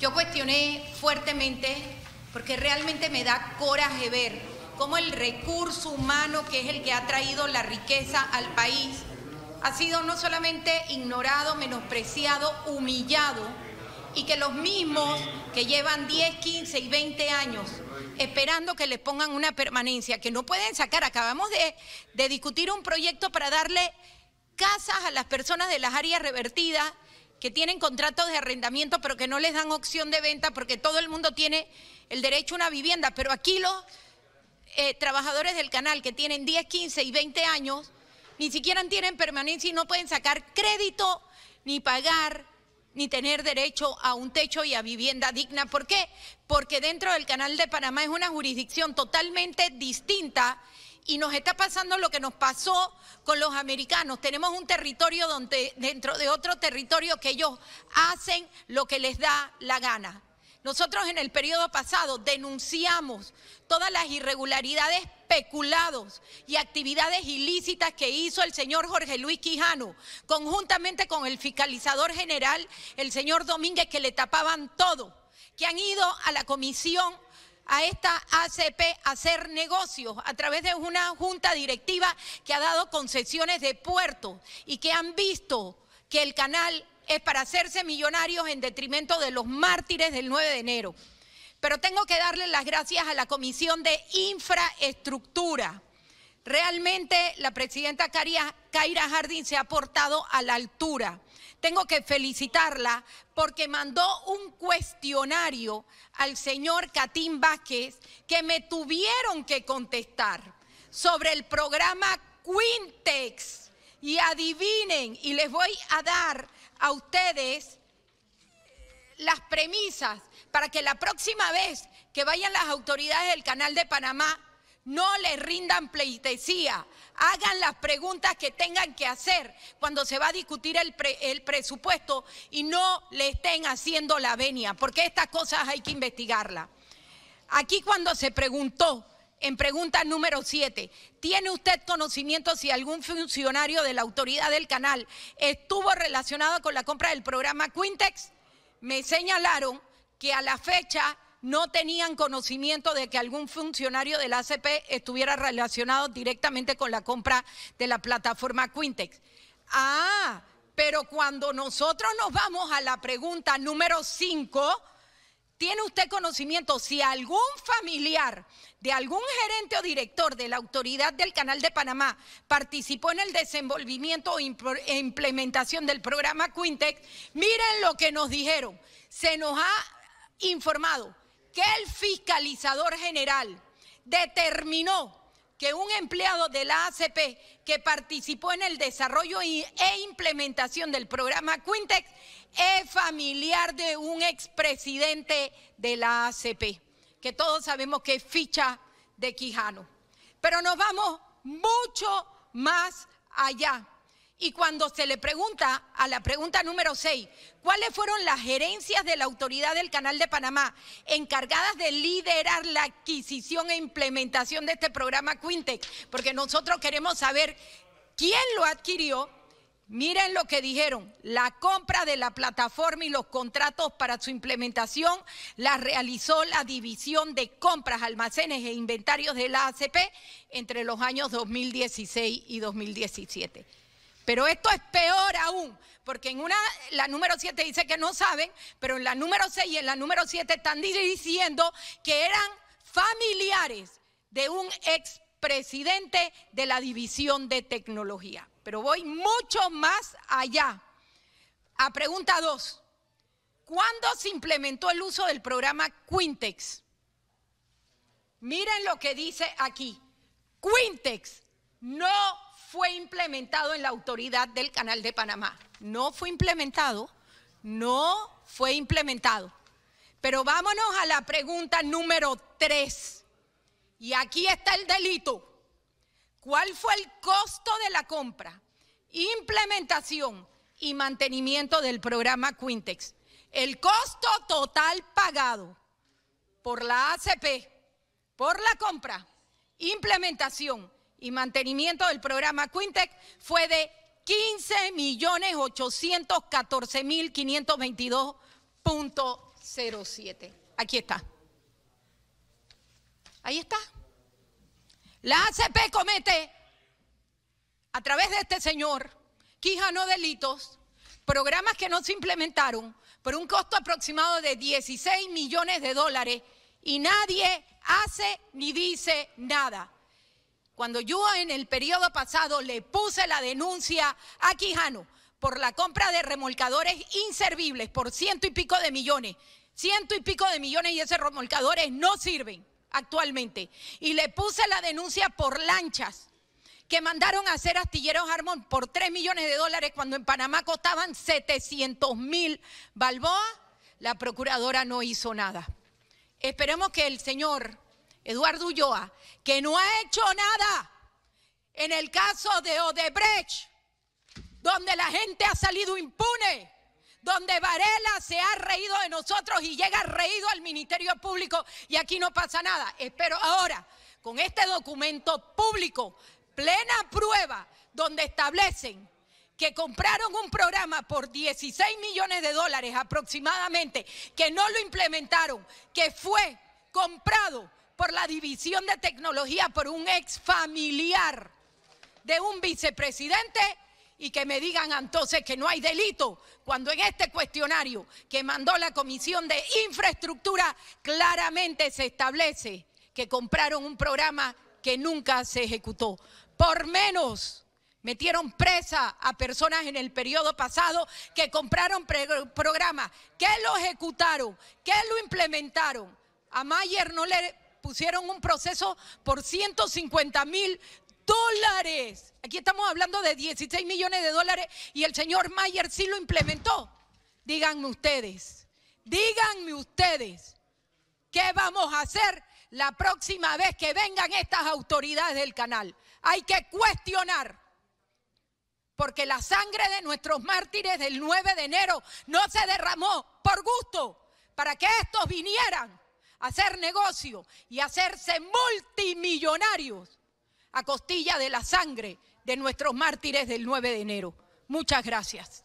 Yo cuestioné fuertemente porque realmente me da coraje ver cómo el recurso humano, que es el que ha traído la riqueza al país, ha sido no solamente ignorado, menospreciado, humillado, y que los mismos que llevan 10, 15 y 20 años esperando que les pongan una permanencia, que no pueden sacar, acabamos de, de discutir un proyecto para darle casas a las personas de las áreas revertidas que tienen contratos de arrendamiento pero que no les dan opción de venta porque todo el mundo tiene el derecho a una vivienda, pero aquí los eh, trabajadores del canal que tienen 10, 15 y 20 años ni siquiera tienen permanencia y no pueden sacar crédito ni pagar ni tener derecho a un techo y a vivienda digna. ¿Por qué? Porque dentro del Canal de Panamá es una jurisdicción totalmente distinta y nos está pasando lo que nos pasó con los americanos. Tenemos un territorio donde, dentro de otro territorio que ellos hacen lo que les da la gana. Nosotros en el periodo pasado denunciamos todas las irregularidades peculados y actividades ilícitas que hizo el señor Jorge Luis Quijano, conjuntamente con el fiscalizador general, el señor Domínguez, que le tapaban todo, que han ido a la comisión a esta ACP hacer negocios a través de una junta directiva que ha dado concesiones de puertos y que han visto que el canal es para hacerse millonarios en detrimento de los mártires del 9 de enero. Pero tengo que darle las gracias a la Comisión de Infraestructura. Realmente la presidenta Caira Jardín se ha portado a la altura tengo que felicitarla porque mandó un cuestionario al señor Catín Vázquez que me tuvieron que contestar sobre el programa Quintex. Y adivinen, y les voy a dar a ustedes eh, las premisas para que la próxima vez que vayan las autoridades del Canal de Panamá no le rindan pleitesía. Hagan las preguntas que tengan que hacer cuando se va a discutir el, el, presupuesto y no le estén haciendo la venia, porque estas cosas hay que investigarlas. Aquí cuando se preguntó, en pregunta número 7, ¿tiene usted conocimiento si algún funcionario de la autoridad del canal estuvo relacionado con la compra del programa Quintex? Me señalaron que a la fecha no tenían conocimiento de que algún funcionario del ACP estuviera relacionado directamente con la compra de la plataforma Quintex. Ah, pero cuando nosotros nos vamos a la pregunta número 5, ¿tiene usted conocimiento si algún familiar de algún gerente o director de la autoridad del Canal de Panamá participó en el desenvolvimiento e implementación del programa Quintex? Miren lo que nos dijeron. Se nos ha informado que el fiscalizador general determinó que un empleado de la ACP que participó en el desarrollo e implementación del programa Quintex es familiar de un expresidente de la ACP, que todos sabemos que es ficha de Quijano. Pero nos vamos mucho más allá y cuando se le pregunta a la pregunta número 6, ¿cuáles fueron las gerencias de la autoridad del Canal de Panamá encargadas de liderar la adquisición e implementación de este programa Quintec? Porque nosotros queremos saber quién lo adquirió. Miren lo que dijeron, la compra de la plataforma y los contratos para su implementación la realizó la División de Compras, Almacenes e Inventarios de la ACP entre los años 2016 y 2017. Pero esto es peor aún, porque en una, la número 7 dice que no saben, pero en la número 6 y en la número 7 están diciendo que eran familiares de un expresidente de la división de tecnología. Pero voy mucho más allá. A pregunta 2. ¿Cuándo se implementó el uso del programa Quintex? Miren lo que dice aquí. Quintex no fue implementado en la autoridad del Canal de Panamá. No fue implementado, no fue implementado. Pero vámonos a la pregunta número tres. Y aquí está el delito. ¿Cuál fue el costo de la compra, implementación y mantenimiento del programa Quintex? El costo total pagado por la ACP, por la compra, implementación y mantenimiento del programa Quintec fue de 15.814.522.07. millones Aquí está. Ahí está. La ACP comete, a través de este señor, quija no delitos, programas que no se implementaron por un costo aproximado de 16 millones de dólares y nadie hace ni dice nada. Cuando yo en el periodo pasado le puse la denuncia a Quijano por la compra de remolcadores inservibles por ciento y pico de millones, ciento y pico de millones y esos remolcadores no sirven actualmente. Y le puse la denuncia por lanchas que mandaron a hacer astilleros Armón por 3 millones de dólares cuando en Panamá costaban 700 mil balboa, la procuradora no hizo nada. Esperemos que el señor Eduardo Ulloa, que no ha hecho nada en el caso de Odebrecht, donde la gente ha salido impune, donde Varela se ha reído de nosotros y llega reído al Ministerio Público y aquí no pasa nada. Espero ahora, con este documento público, plena prueba, donde establecen que compraron un programa por 16 millones de dólares aproximadamente, que no lo implementaron, que fue comprado por la división de tecnología por un ex familiar de un vicepresidente y que me digan entonces que no hay delito, cuando en este cuestionario que mandó la Comisión de Infraestructura claramente se establece que compraron un programa que nunca se ejecutó. Por menos metieron presa a personas en el periodo pasado que compraron programas, que lo ejecutaron, que lo implementaron. A Mayer no le pusieron un proceso por 150 mil dólares. Aquí estamos hablando de 16 millones de dólares y el señor Mayer sí lo implementó. Díganme ustedes, díganme ustedes, ¿qué vamos a hacer la próxima vez que vengan estas autoridades del canal? Hay que cuestionar, porque la sangre de nuestros mártires del 9 de enero no se derramó por gusto para que estos vinieran hacer negocio y hacerse multimillonarios a costilla de la sangre de nuestros mártires del 9 de enero. Muchas gracias.